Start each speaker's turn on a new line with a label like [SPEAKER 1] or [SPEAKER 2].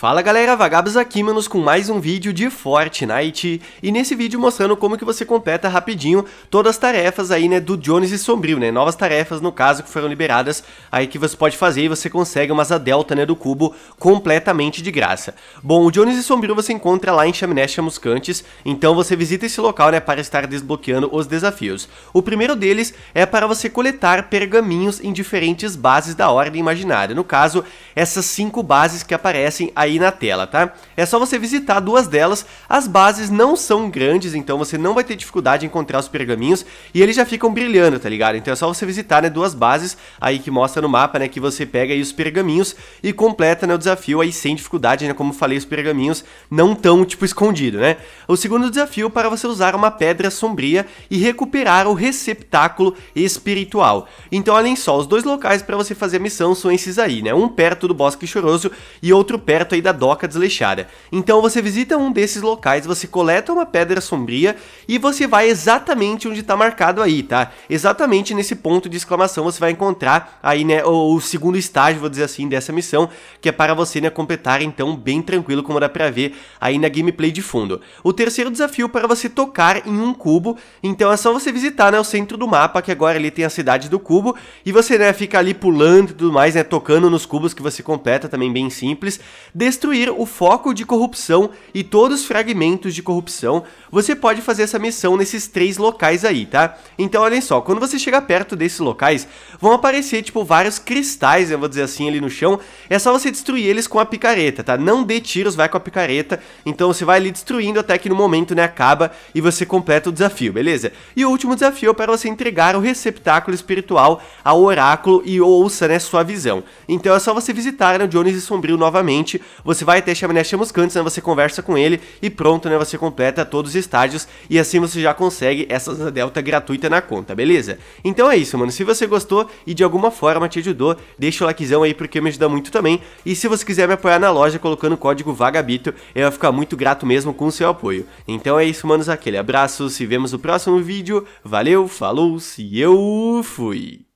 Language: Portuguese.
[SPEAKER 1] Fala galera, Vagabos aqui, manos, com mais um vídeo de Fortnite e nesse vídeo mostrando como que você completa rapidinho todas as tarefas aí, né, do Jones e Sombrio, né, novas tarefas no caso que foram liberadas aí que você pode fazer e você consegue umas a delta, né, do cubo completamente de graça. Bom, o Jones e Sombrio você encontra lá em Chaminés Chamuscantes, então você visita esse local, né, para estar desbloqueando os desafios. O primeiro deles é para você coletar pergaminhos em diferentes bases da Ordem Imaginária, no caso, essas cinco bases que aparecem aí aí na tela, tá? É só você visitar duas delas, as bases não são grandes, então você não vai ter dificuldade em encontrar os pergaminhos e eles já ficam brilhando, tá ligado? Então é só você visitar, né, duas bases aí que mostra no mapa, né, que você pega aí os pergaminhos e completa, né, o desafio aí sem dificuldade, né, como falei, os pergaminhos não tão, tipo, escondido, né? O segundo desafio é para você usar uma pedra sombria e recuperar o receptáculo espiritual. Então, olhem só, os dois locais para você fazer a missão são esses aí, né? Um perto do Bosque Choroso e outro perto aí aí da doca desleixada. Então você visita um desses locais, você coleta uma pedra sombria e você vai exatamente onde está marcado aí, tá? Exatamente nesse ponto de exclamação você vai encontrar aí, né, o, o segundo estágio, vou dizer assim, dessa missão, que é para você, né, completar então bem tranquilo, como dá pra ver aí na gameplay de fundo. O terceiro desafio é para você tocar em um cubo, então é só você visitar, né, o centro do mapa, que agora ali tem a cidade do cubo, e você, né, fica ali pulando e tudo mais, né, tocando nos cubos que você completa, também bem simples. De destruir o foco de corrupção e todos os fragmentos de corrupção, você pode fazer essa missão nesses três locais aí, tá? Então olhem só, quando você chegar perto desses locais, vão aparecer tipo vários cristais, eu vou dizer assim, ali no chão, é só você destruir eles com a picareta, tá? Não dê tiros, vai com a picareta, então você vai ali destruindo até que no momento, né, acaba e você completa o desafio, beleza? E o último desafio é para você entregar o receptáculo espiritual ao oráculo e ouça, né, sua visão. Então é só você visitar, né, Jones e Sombrio novamente, você vai até Chaminé Chamuscantes, né? Você conversa com ele e pronto, né? Você completa todos os estágios e assim você já consegue essa Delta gratuita na conta, beleza? Então é isso, mano. Se você gostou e de alguma forma te ajudou, deixa o likezão aí porque me ajuda muito também. E se você quiser me apoiar na loja colocando o código VAGABITO, eu vou ficar muito grato mesmo com o seu apoio. Então é isso, manos. Aquele abraço, se vemos no próximo vídeo. Valeu, falou, se eu fui!